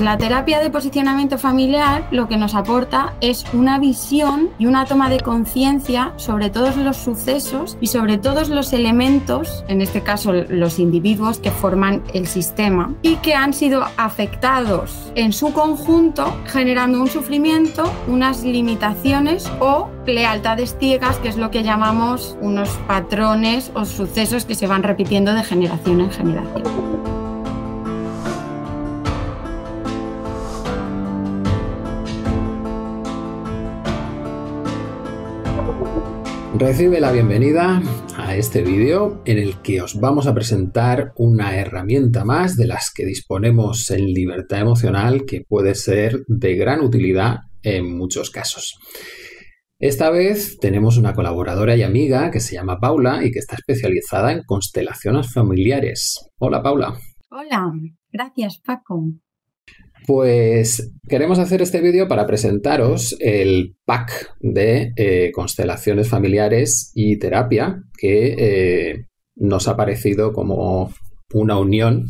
La terapia de posicionamiento familiar lo que nos aporta es una visión y una toma de conciencia sobre todos los sucesos y sobre todos los elementos, en este caso los individuos que forman el sistema y que han sido afectados en su conjunto generando un sufrimiento, unas limitaciones o lealtades ciegas, que es lo que llamamos unos patrones o sucesos que se van repitiendo de generación en generación. Recibe la bienvenida a este vídeo en el que os vamos a presentar una herramienta más de las que disponemos en libertad emocional que puede ser de gran utilidad en muchos casos. Esta vez tenemos una colaboradora y amiga que se llama Paula y que está especializada en constelaciones familiares. Hola Paula. Hola, gracias Paco. Pues queremos hacer este vídeo para presentaros el pack de eh, constelaciones familiares y terapia que eh, nos ha parecido como una unión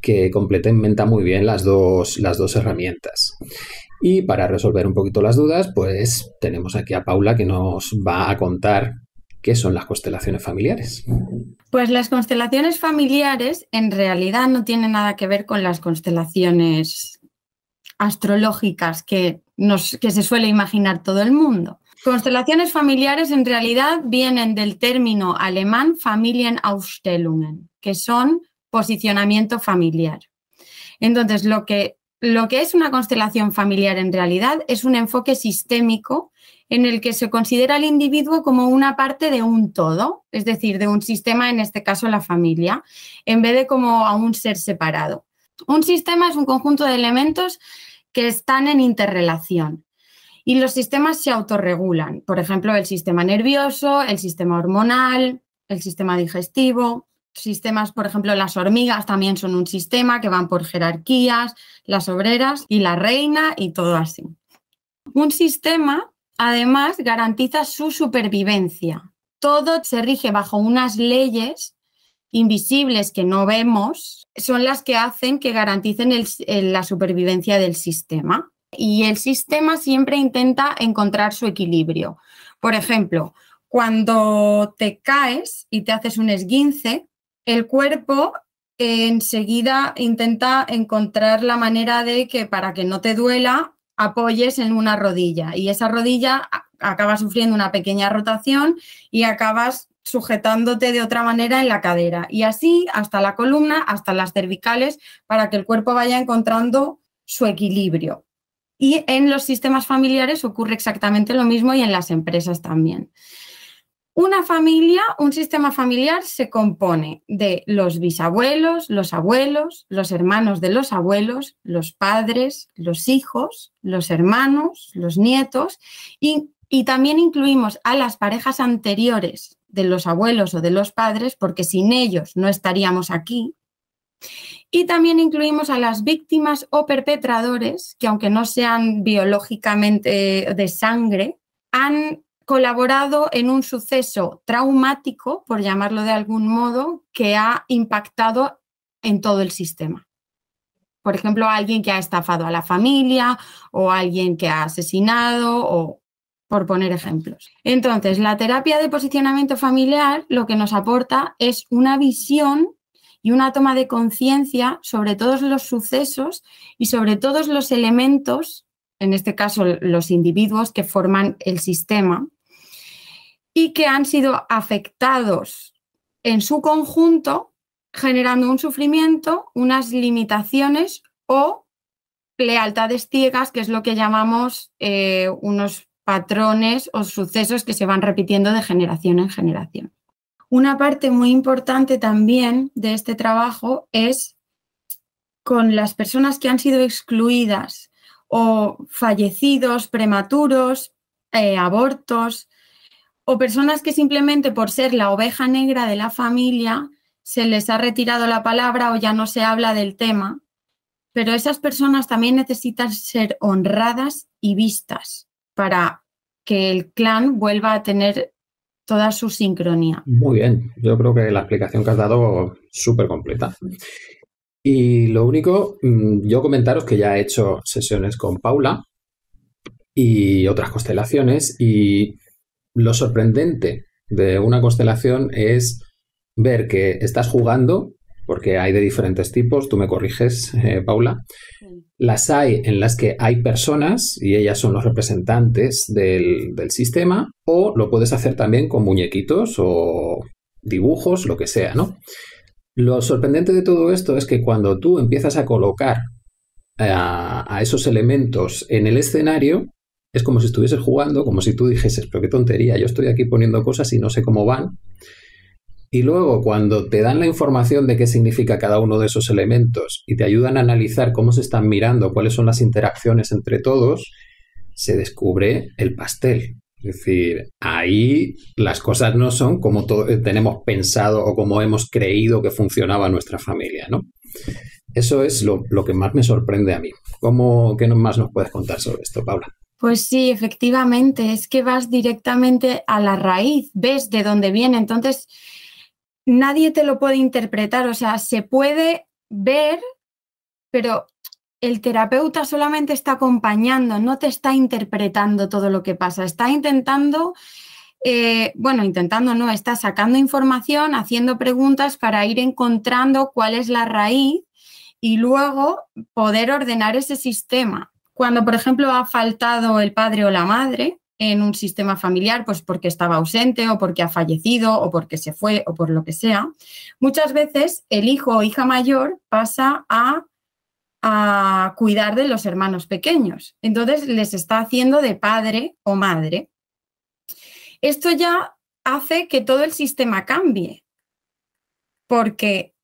que complementa muy bien las dos, las dos herramientas. Y para resolver un poquito las dudas, pues tenemos aquí a Paula que nos va a contar ¿Qué son las constelaciones familiares? Pues las constelaciones familiares en realidad no tienen nada que ver con las constelaciones astrológicas que, que se suele imaginar todo el mundo. Constelaciones familiares en realidad vienen del término alemán Familienaufstellungen, que son posicionamiento familiar. Entonces, lo que, lo que es una constelación familiar en realidad es un enfoque sistémico en el que se considera al individuo como una parte de un todo, es decir, de un sistema, en este caso la familia, en vez de como a un ser separado. Un sistema es un conjunto de elementos que están en interrelación y los sistemas se autorregulan. Por ejemplo, el sistema nervioso, el sistema hormonal, el sistema digestivo. Sistemas, por ejemplo, las hormigas también son un sistema que van por jerarquías, las obreras y la reina y todo así. Un sistema, además, garantiza su supervivencia. Todo se rige bajo unas leyes invisibles que no vemos son las que hacen que garanticen la supervivencia del sistema. Y el sistema siempre intenta encontrar su equilibrio. Por ejemplo, cuando te caes y te haces un esguince, el cuerpo enseguida intenta encontrar la manera de que para que no te duela apoyes en una rodilla y esa rodilla acaba sufriendo una pequeña rotación y acabas sujetándote de otra manera en la cadera y así hasta la columna, hasta las cervicales, para que el cuerpo vaya encontrando su equilibrio. Y en los sistemas familiares ocurre exactamente lo mismo y en las empresas también. Una familia, un sistema familiar se compone de los bisabuelos, los abuelos, los hermanos de los abuelos, los padres, los hijos, los hermanos, los nietos y, también incluimos a las parejas anteriores de los abuelos o de los padres, porque sin ellos no estaríamos aquí. Y también incluimos a las víctimas o perpetradores que, aunque no sean biológicamente de sangre, han colaborado en un suceso traumático, por llamarlo de algún modo, que ha impactado en todo el sistema. Por ejemplo, alguien que ha estafado a la familia o alguien que ha asesinado o por poner ejemplos. Entonces, la terapia de posicionamiento familiar lo que nos aporta es una visión y una toma de conciencia sobre todos los sucesos y sobre todos los elementos, en este caso los individuos que forman el sistema, y que han sido afectados en su conjunto, generando un sufrimiento, unas limitaciones o lealtades ciegas, que es lo que llamamos eh, unos patrones o sucesos que se van repitiendo de generación en generación. Una parte muy importante también de este trabajo es con las personas que han sido excluidas o fallecidos prematuros, eh, abortos, o personas que simplemente por ser la oveja negra de la familia se les ha retirado la palabra o ya no se habla del tema, pero esas personas también necesitan ser honradas y vistas para que el clan vuelva a tener toda su sincronía. Muy bien, yo creo que la explicación que has dado es súper completa. Y lo único, mm, yo comentaros que ya he hecho sesiones con Paula y otras constelaciones y lo sorprendente de una constelación es ver que estás jugando porque hay de diferentes tipos, tú me corriges, eh, Paula. Las hay en las que hay personas y ellas son los representantes del, sistema, o lo puedes hacer también con muñequitos o dibujos, lo que sea, ¿no? Lo sorprendente de todo esto es que cuando tú empiezas a colocar eh, a, a, esos elementos en el escenario, es como si estuvieses jugando, como si tú dijeses, pero qué tontería, yo estoy aquí poniendo cosas y no sé cómo van, y luego, cuando te dan la información de qué significa cada uno de esos elementos y te ayudan a analizar cómo se están mirando, cuáles son las interacciones entre todos, se descubre el pastel. Es decir, ahí las cosas no son como eh, tenemos pensado o como hemos creído que funcionaba nuestra familia, ¿no? Eso es lo, que más me sorprende a mí. ¿Qué más nos puedes contar sobre esto, Paula? Pues sí, efectivamente, es que vas directamente a la raíz, ves de dónde viene. Entonces, nadie te lo puede interpretar, o sea, se puede ver, pero el terapeuta solamente está acompañando, no te está interpretando todo lo que pasa, está intentando, eh, bueno, intentando no, está sacando información, haciendo preguntas para ir encontrando cuál es la raíz y luego poder ordenar ese sistema. Cuando, por ejemplo, ha faltado el padre o la madre, en un sistema familiar, pues porque estaba ausente o porque ha fallecido o porque se fue o por lo que sea, muchas veces el hijo o hija mayor pasa a, a cuidar de los hermanos pequeños. Entonces les está haciendo de padre o madre. Esto ya hace que todo el sistema cambie, porque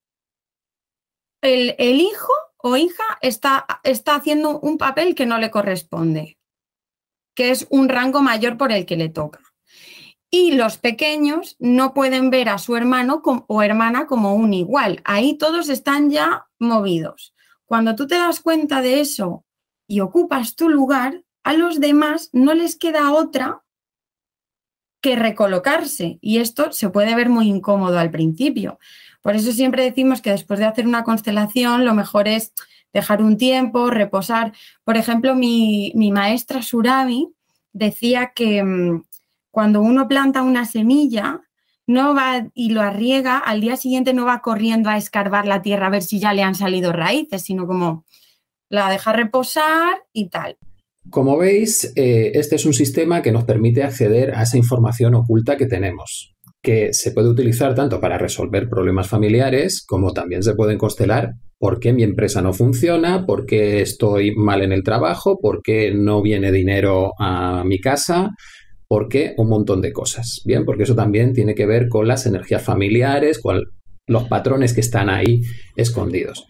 el, el hijo o hija está, está haciendo un papel que no le corresponde que es un rango mayor por el que le toca. Y los pequeños no pueden ver a su hermano o hermana como un igual. Ahí todos están ya movidos. Cuando tú te das cuenta de eso y ocupas tu lugar, a los demás no les queda otra que recolocarse. Y esto se puede ver muy incómodo al principio. Por eso siempre decimos que después de hacer una constelación, lo mejor es dejar un tiempo, reposar. Por ejemplo, mi, maestra Surabi decía que mm, cuando uno planta una semilla, no va y lo arriega, al día siguiente no va corriendo a escarbar la tierra a ver si ya le han salido raíces, sino como la deja reposar y tal. Como veis, eh, este es un sistema que nos permite acceder a esa información oculta que tenemos que se puede utilizar tanto para resolver problemas familiares como también se pueden constelar por qué mi empresa no funciona, por qué estoy mal en el trabajo, por qué no viene dinero a mi casa, por qué un montón de cosas. Bien, porque eso también tiene que ver con las energías familiares, con los patrones que están ahí escondidos.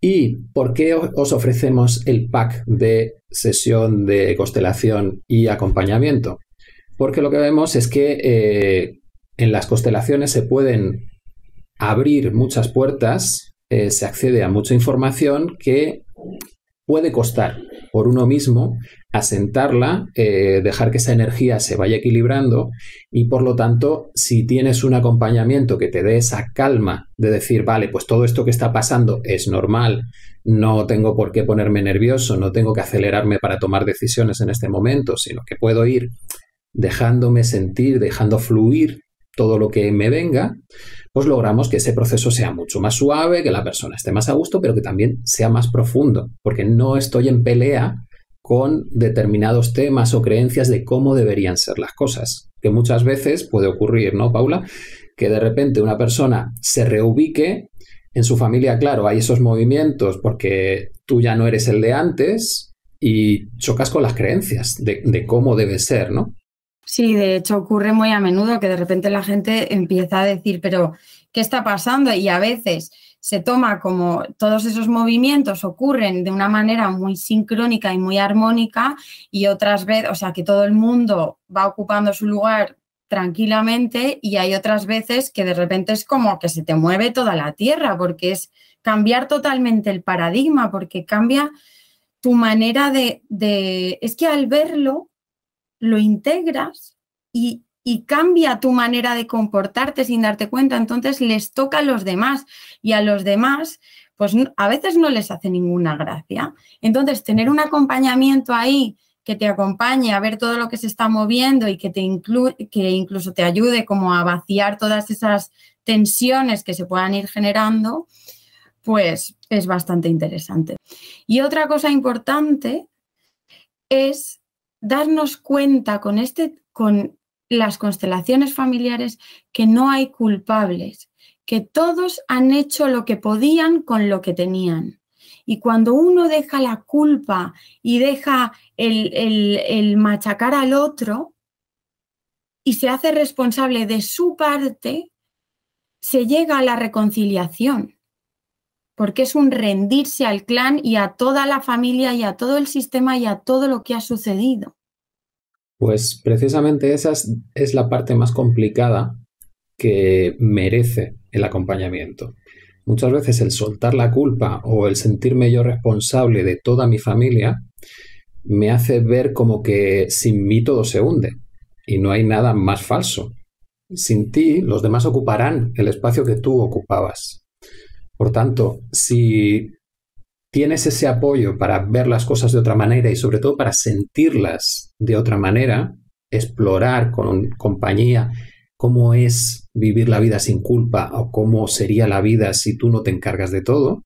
¿Y por qué os ofrecemos el pack de sesión de constelación y acompañamiento? porque lo que vemos es que eh, en las constelaciones se pueden abrir muchas puertas, eh, se accede a mucha información que puede costar por uno mismo asentarla, eh, dejar que esa energía se vaya equilibrando y por lo tanto, si tienes un acompañamiento que te dé esa calma de decir, vale, pues todo esto que está pasando es normal, no tengo por qué ponerme nervioso, no tengo que acelerarme para tomar decisiones en este momento, sino que puedo ir dejándome sentir, dejando fluir todo lo que me venga, pues logramos que ese proceso sea mucho más suave, que la persona esté más a gusto, pero que también sea más profundo, porque no estoy en pelea con determinados temas o creencias de cómo deberían ser las cosas, que muchas veces puede ocurrir, ¿no, Paula? Que de repente una persona se reubique en su familia, claro, hay esos movimientos porque tú ya no eres el de antes y chocas con las creencias de, cómo debe ser, ¿no? Sí, de hecho ocurre muy a menudo que de repente la gente empieza a decir, pero ¿qué está pasando? Y a veces se toma como todos esos movimientos ocurren de una manera muy sincrónica y muy armónica y otras veces, o sea, que todo el mundo va ocupando su lugar tranquilamente y hay otras veces que de repente es como que se te mueve toda la tierra porque es cambiar totalmente el paradigma, porque cambia tu manera de, es que al verlo lo integras y, cambia tu manera de comportarte sin darte cuenta. Entonces les toca a los demás y a los demás pues a veces no les hace ninguna gracia. Entonces, tener un acompañamiento ahí que te acompañe a ver todo lo que se está moviendo y que, te que incluso te ayude como a vaciar todas esas tensiones que se puedan ir generando, pues es bastante interesante. Y otra cosa importante es darnos cuenta con, este, con las constelaciones familiares que no hay culpables, que todos han hecho lo que podían con lo que tenían. Y cuando uno deja la culpa y deja el, el machacar al otro y se hace responsable de su parte, se llega a la reconciliación, porque es un rendirse al clan y a toda la familia y a todo el sistema y a todo lo que ha sucedido. Pues precisamente esa es, la parte más complicada que merece el acompañamiento. Muchas veces el soltar la culpa o el sentirme yo responsable de toda mi familia me hace ver como que sin mí todo se hunde y no hay nada más falso. Sin ti, los demás ocuparán el espacio que tú ocupabas. Por tanto, si tienes ese apoyo para ver las cosas de otra manera y sobre todo para sentirlas de otra manera, explorar con compañía cómo es vivir la vida sin culpa o cómo sería la vida si tú no te encargas de todo,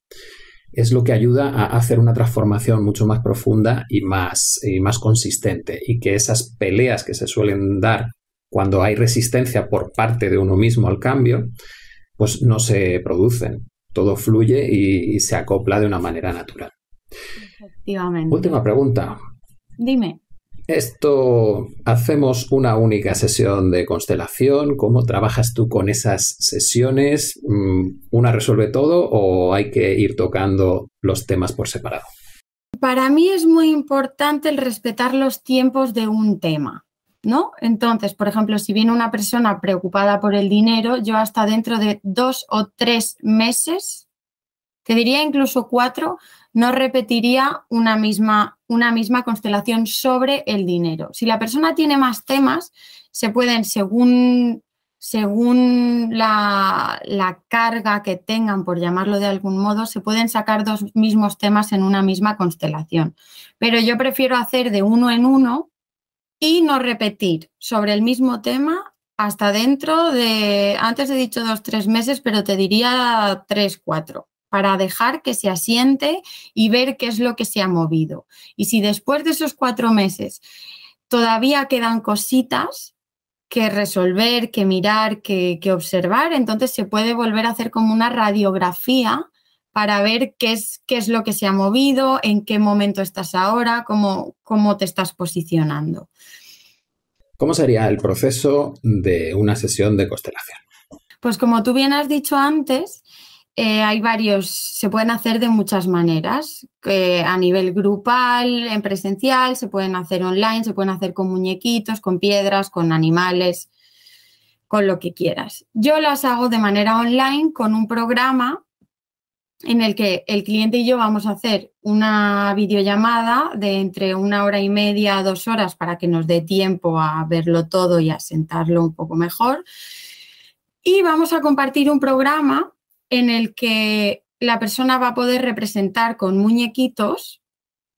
es lo que ayuda a hacer una transformación mucho más profunda y más, más consistente y que esas peleas que se suelen dar cuando hay resistencia por parte de uno mismo al cambio, pues no se producen todo fluye y, se acopla de una manera natural. Última pregunta. Dime. Esto, hacemos una única sesión de constelación. ¿Cómo trabajas tú con esas sesiones? Mm, ¿Una resuelve todo o hay que ir tocando los temas por separado? Para mí es muy importante el respetar los tiempos de un tema. ¿no? Entonces, por ejemplo, si viene una persona preocupada por el dinero, yo hasta dentro de dos o tres meses, que diría incluso cuatro, no repetiría una misma, una misma constelación sobre el dinero. Si la persona tiene más temas, se pueden, según, según la, la carga que tengan, por llamarlo de algún modo, se pueden sacar dos mismos temas en una misma constelación. Pero yo prefiero hacer de uno en uno y no repetir sobre el mismo tema hasta dentro de, antes he dicho dos, tres meses, pero te diría tres, cuatro, para dejar que se asiente y ver qué es lo que se ha movido. Y si después de esos cuatro meses todavía quedan cositas que resolver, que mirar, que, que observar, entonces se puede volver a hacer como una radiografía para ver qué es, qué es lo que se ha movido, en qué momento estás ahora, cómo, te estás posicionando. ¿Cómo sería el proceso de una sesión de constelación? Pues como tú bien has dicho antes, eh, hay varios, se pueden hacer de muchas maneras, a nivel grupal, en presencial, se pueden hacer online, se pueden hacer con muñequitos, con piedras, con animales, con lo que quieras. Yo las hago de manera online con un programa en el que el cliente y yo vamos a hacer una videollamada de entre una hora y media a dos horas para que nos dé tiempo a verlo todo y a sentarlo un poco mejor. Y vamos a compartir un programa en el que la persona va a poder representar con muñequitos,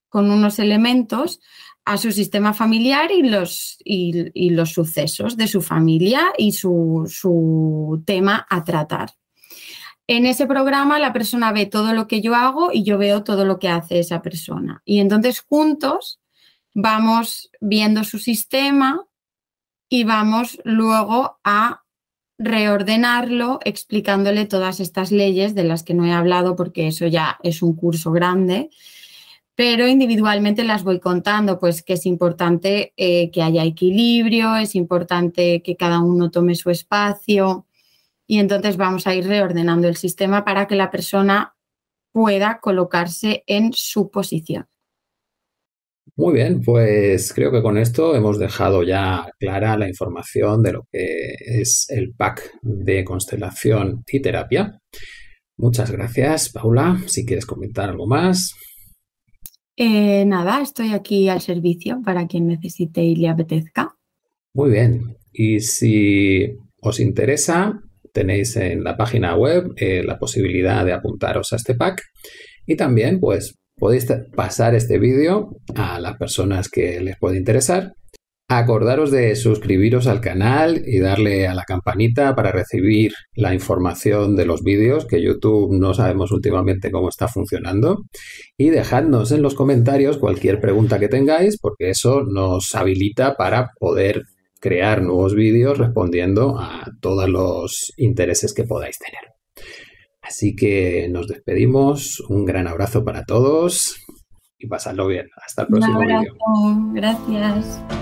con unos elementos, a su sistema familiar y los, y, los sucesos de su familia y su tema a tratar. En ese programa la persona ve todo lo que yo hago y yo veo todo lo que hace esa persona. Y entonces juntos vamos viendo su sistema y vamos luego a reordenarlo explicándole todas estas leyes de las que no he hablado porque eso ya es un curso grande, pero individualmente las voy contando, pues que es importante eh, que haya equilibrio, es importante que cada uno tome su espacio, y entonces vamos a ir reordenando el sistema para que la persona pueda colocarse en su posición. Muy bien, pues creo que con esto hemos dejado ya clara la información de lo que es el pack de constelación y terapia. Muchas gracias, Paula. Si quieres comentar algo más. Eh, nada, estoy aquí al servicio para quien necesite y le apetezca. Muy bien. Y si os interesa, tenéis en la página web eh, la posibilidad de apuntaros a este pack y también pues podéis pasar este vídeo a las personas que les puede interesar. Acordaros de suscribiros al canal y darle a la campanita para recibir la información de los vídeos que YouTube no sabemos últimamente cómo está funcionando. Y dejadnos en los comentarios cualquier pregunta que tengáis porque eso nos habilita para poder crear nuevos vídeos respondiendo a todos los intereses que podáis tener. Así que nos despedimos, un gran abrazo para todos y pasadlo bien. Hasta el próximo vídeo. Gracias.